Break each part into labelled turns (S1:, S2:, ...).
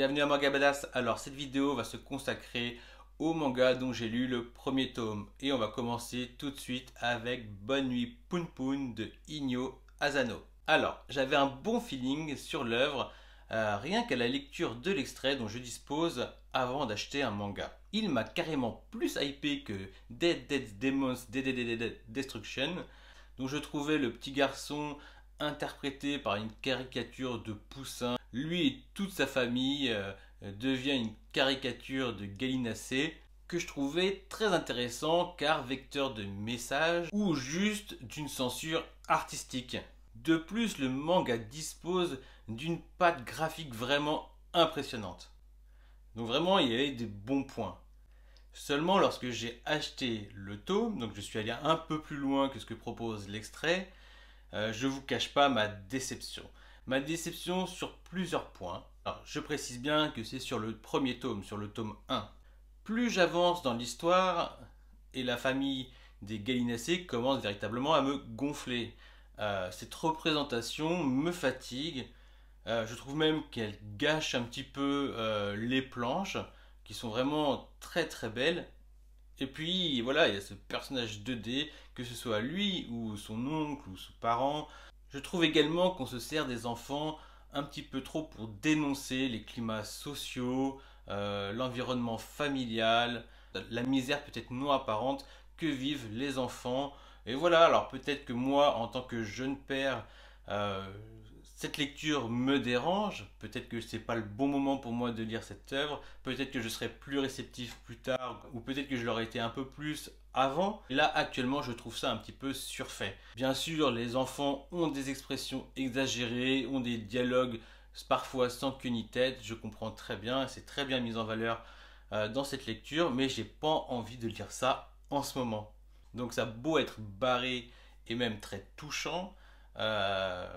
S1: bienvenue à Manga Badass. Alors cette vidéo va se consacrer au manga dont j'ai lu le premier tome et on va commencer tout de suite avec Bonne nuit Poun Poon de Inyo Azano. Alors j'avais un bon feeling sur l'œuvre euh, rien qu'à la lecture de l'extrait dont je dispose avant d'acheter un manga. Il m'a carrément plus hypé que Dead Dead Demons Dead Dead, Dead, Destruction dont je trouvais le petit garçon interprété par une caricature de poussin lui et toute sa famille euh, devient une caricature de Galinacé que je trouvais très intéressant car vecteur de message ou juste d'une censure artistique. De plus, le manga dispose d'une patte graphique vraiment impressionnante. Donc vraiment, il y avait des bons points. Seulement lorsque j'ai acheté le tome, donc je suis allé un peu plus loin que ce que propose l'extrait, euh, je vous cache pas ma déception. Ma déception sur plusieurs points. Alors, je précise bien que c'est sur le premier tome, sur le tome 1. Plus j'avance dans l'histoire, et la famille des gallinacées commence véritablement à me gonfler. Euh, cette représentation me fatigue. Euh, je trouve même qu'elle gâche un petit peu euh, les planches, qui sont vraiment très très belles. Et puis voilà, il y a ce personnage 2D, que ce soit lui ou son oncle ou son parent, je trouve également qu'on se sert des enfants un petit peu trop pour dénoncer les climats sociaux, euh, l'environnement familial, la misère peut-être non apparente que vivent les enfants. Et voilà, alors peut-être que moi, en tant que jeune père, euh, cette lecture me dérange, peut-être que ce n'est pas le bon moment pour moi de lire cette œuvre, peut-être que je serai plus réceptif plus tard, ou peut-être que je l'aurais été un peu plus avant. Là, actuellement, je trouve ça un petit peu surfait. Bien sûr, les enfants ont des expressions exagérées, ont des dialogues parfois sans queue ni tête, je comprends très bien, c'est très bien mis en valeur euh, dans cette lecture, mais j'ai pas envie de lire ça en ce moment. Donc ça a beau être barré et même très touchant, euh,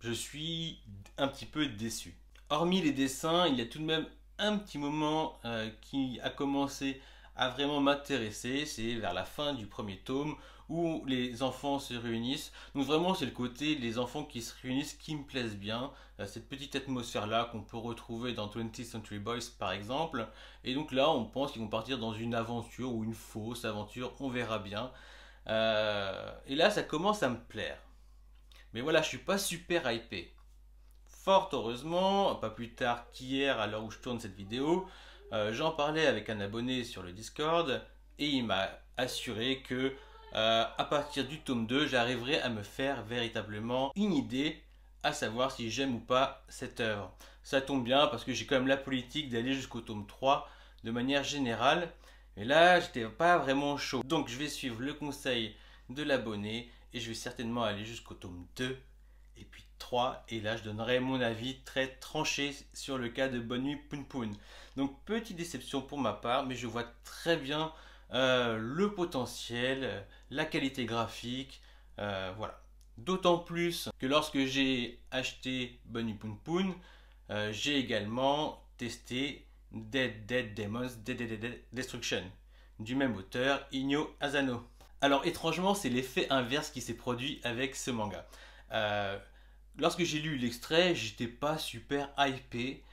S1: je suis un petit peu déçu. Hormis les dessins, il y a tout de même un petit moment euh, qui a commencé à vraiment m'intéresser, c'est vers la fin du premier tome où les enfants se réunissent. Donc vraiment c'est le côté les enfants qui se réunissent qui me plaisent bien, euh, cette petite atmosphère là qu'on peut retrouver dans 20th Century Boys par exemple. Et donc là on pense qu'ils vont partir dans une aventure ou une fausse aventure, on verra bien. Euh, et là ça commence à me plaire. Mais voilà, je suis pas super hypé. Fort heureusement, pas plus tard qu'hier, à l'heure où je tourne cette vidéo, euh, j'en parlais avec un abonné sur le Discord et il m'a assuré que euh, à partir du tome 2, j'arriverai à me faire véritablement une idée à savoir si j'aime ou pas cette œuvre. Ça tombe bien parce que j'ai quand même la politique d'aller jusqu'au tome 3 de manière générale. Mais là, j'étais pas vraiment chaud. Donc je vais suivre le conseil de l'abonné et je vais certainement aller jusqu'au tome 2 et puis 3 et là je donnerai mon avis très tranché sur le cas de Bonne Nuit Poon Donc petite déception pour ma part mais je vois très bien euh, le potentiel, la qualité graphique, euh, voilà. D'autant plus que lorsque j'ai acheté Bonne Nuit Poon euh, j'ai également testé Dead Dead Demons Dead Dead, Dead Destruction du même auteur Inyo Asano. Alors étrangement, c'est l'effet inverse qui s'est produit avec ce manga. Euh, lorsque j'ai lu l'extrait, j'étais pas super hypé.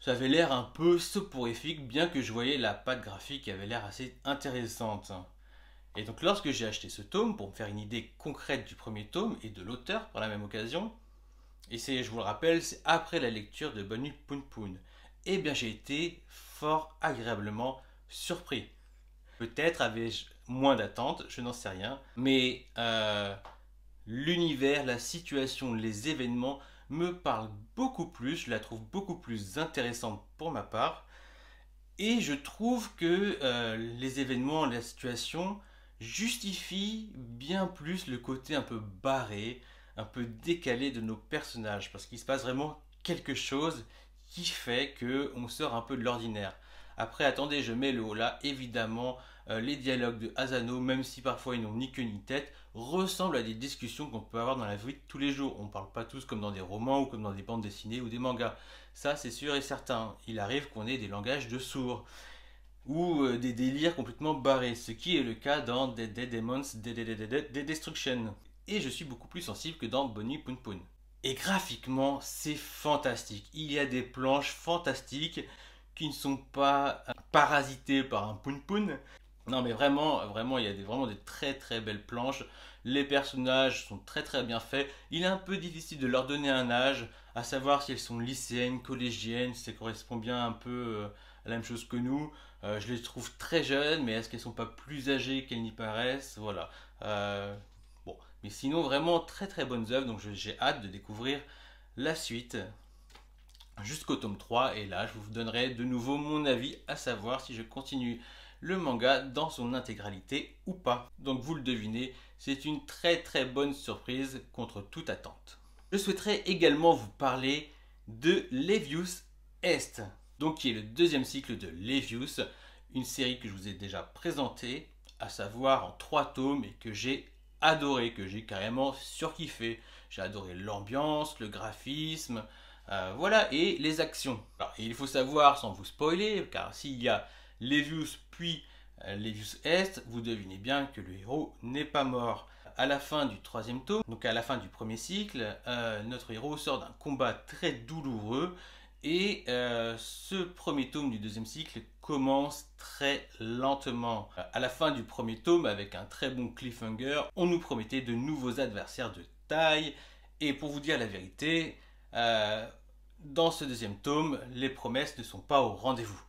S1: Ça avait l'air un peu soporifique, bien que je voyais la pâte graphique qui avait l'air assez intéressante. Et donc lorsque j'ai acheté ce tome, pour me faire une idée concrète du premier tome et de l'auteur par la même occasion, et c'est, je vous le rappelle, c'est après la lecture de Bonne Poon Poon. eh bien j'ai été fort agréablement surpris. Peut-être avais-je moins d'attentes, je n'en sais rien. Mais euh, l'univers, la situation, les événements me parlent beaucoup plus, je la trouve beaucoup plus intéressante pour ma part. Et je trouve que euh, les événements, la situation justifient bien plus le côté un peu barré, un peu décalé de nos personnages, parce qu'il se passe vraiment quelque chose qui fait qu'on sort un peu de l'ordinaire. Après, attendez, je mets le haut là, évidemment, euh, les dialogues de Asano, même si parfois ils n'ont ni queue ni tête, ressemblent à des discussions qu'on peut avoir dans la vie de tous les jours. On ne parle pas tous comme dans des romans ou comme dans des bandes dessinées ou des mangas. Ça, c'est sûr et certain. Il arrive qu'on ait des langages de sourds ou euh, des délires complètement barrés, ce qui est le cas dans Dead, Dead Demons, Dead, Destruction. Et je suis beaucoup plus sensible que dans Bonnie Poon Poon. Et graphiquement, c'est fantastique. Il y a des planches fantastiques qui ne sont pas euh, parasitées par un Poon Poon, non mais vraiment, vraiment, il y a vraiment des très très belles planches. Les personnages sont très très bien faits. Il est un peu difficile de leur donner un âge, à savoir si elles sont lycéennes, collégiennes, si ça correspond bien un peu euh, à la même chose que nous. Euh, je les trouve très jeunes, mais est-ce qu'elles ne sont pas plus âgées qu'elles n'y paraissent Voilà. Euh, bon, mais sinon vraiment très très bonnes œuvres, donc j'ai hâte de découvrir la suite jusqu'au tome 3 et là je vous donnerai de nouveau mon avis à savoir si je continue le manga dans son intégralité ou pas. Donc vous le devinez, c'est une très très bonne surprise contre toute attente. Je souhaiterais également vous parler de Levius Est, donc qui est le deuxième cycle de Levius, une série que je vous ai déjà présentée, à savoir en trois tomes et que j'ai adoré, que j'ai carrément surkiffé. J'ai adoré l'ambiance, le graphisme, euh, voilà, et les actions. il faut savoir, sans vous spoiler, car s'il y a Levius puis euh, Levius Est, vous devinez bien que le héros n'est pas mort. À la fin du troisième tome, donc à la fin du premier cycle, euh, notre héros sort d'un combat très douloureux et euh, ce premier tome du deuxième cycle commence très lentement. À la fin du premier tome, avec un très bon cliffhanger, on nous promettait de nouveaux adversaires de taille. Et pour vous dire la vérité, dans ce deuxième tome, les promesses ne sont pas au rendez-vous.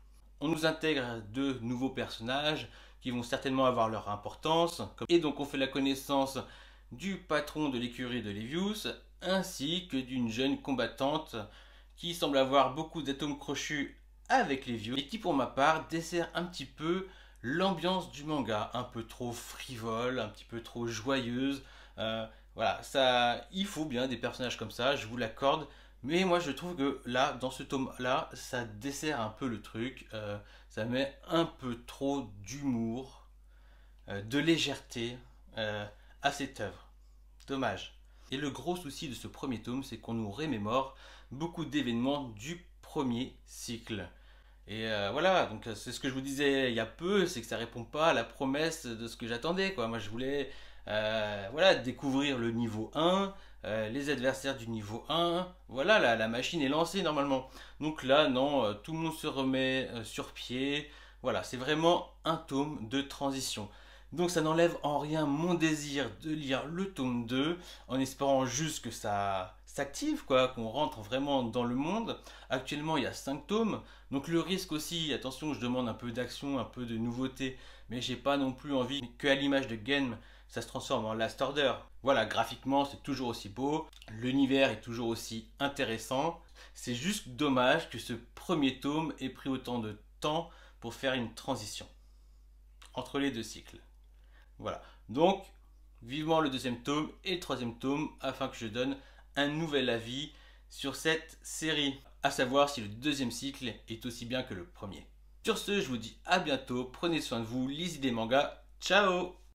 S1: On nous intègre deux nouveaux personnages qui vont certainement avoir leur importance. Et donc on fait la connaissance du patron de l'écurie de Levius, ainsi que d'une jeune combattante qui semble avoir beaucoup d'atomes crochus avec Levius, et qui pour ma part dessert un petit peu l'ambiance du manga, un peu trop frivole, un petit peu trop joyeuse. Euh, voilà, ça, il faut bien des personnages comme ça, je vous l'accorde, mais moi, je trouve que là, dans ce tome-là, ça dessert un peu le truc. Euh, ça met un peu trop d'humour, euh, de légèreté euh, à cette œuvre. Dommage. Et le gros souci de ce premier tome, c'est qu'on nous remémore beaucoup d'événements du premier cycle. Et voilà, donc c'est ce que je vous disais il y a peu, c'est que ça répond pas à la promesse de ce que j'attendais. Moi, je voulais euh, voilà, découvrir le niveau 1, euh, les adversaires du niveau 1. Voilà, la, machine est lancée normalement. Donc là, non, euh, tout le monde se remet sur pied. Voilà, c'est vraiment un tome de transition. Donc ça n'enlève en rien mon désir de lire le tome 2 en espérant juste que ça s'active, quoi, qu'on rentre vraiment dans le monde. Actuellement, il y a 5 tomes. Donc le risque aussi, attention, je demande un peu d'action, un peu de nouveauté, mais j'ai pas non plus envie qu'à l'image de Game ça se transforme en last order. Voilà, graphiquement, c'est toujours aussi beau, l'univers est toujours aussi intéressant. C'est juste dommage que ce premier tome ait pris autant de temps pour faire une transition entre les deux cycles. Voilà. Donc, vivement le deuxième tome et le troisième tome afin que je donne un nouvel avis sur cette série, à savoir si le deuxième cycle est aussi bien que le premier. Sur ce, je vous dis à bientôt, prenez soin de vous, lisez des mangas, ciao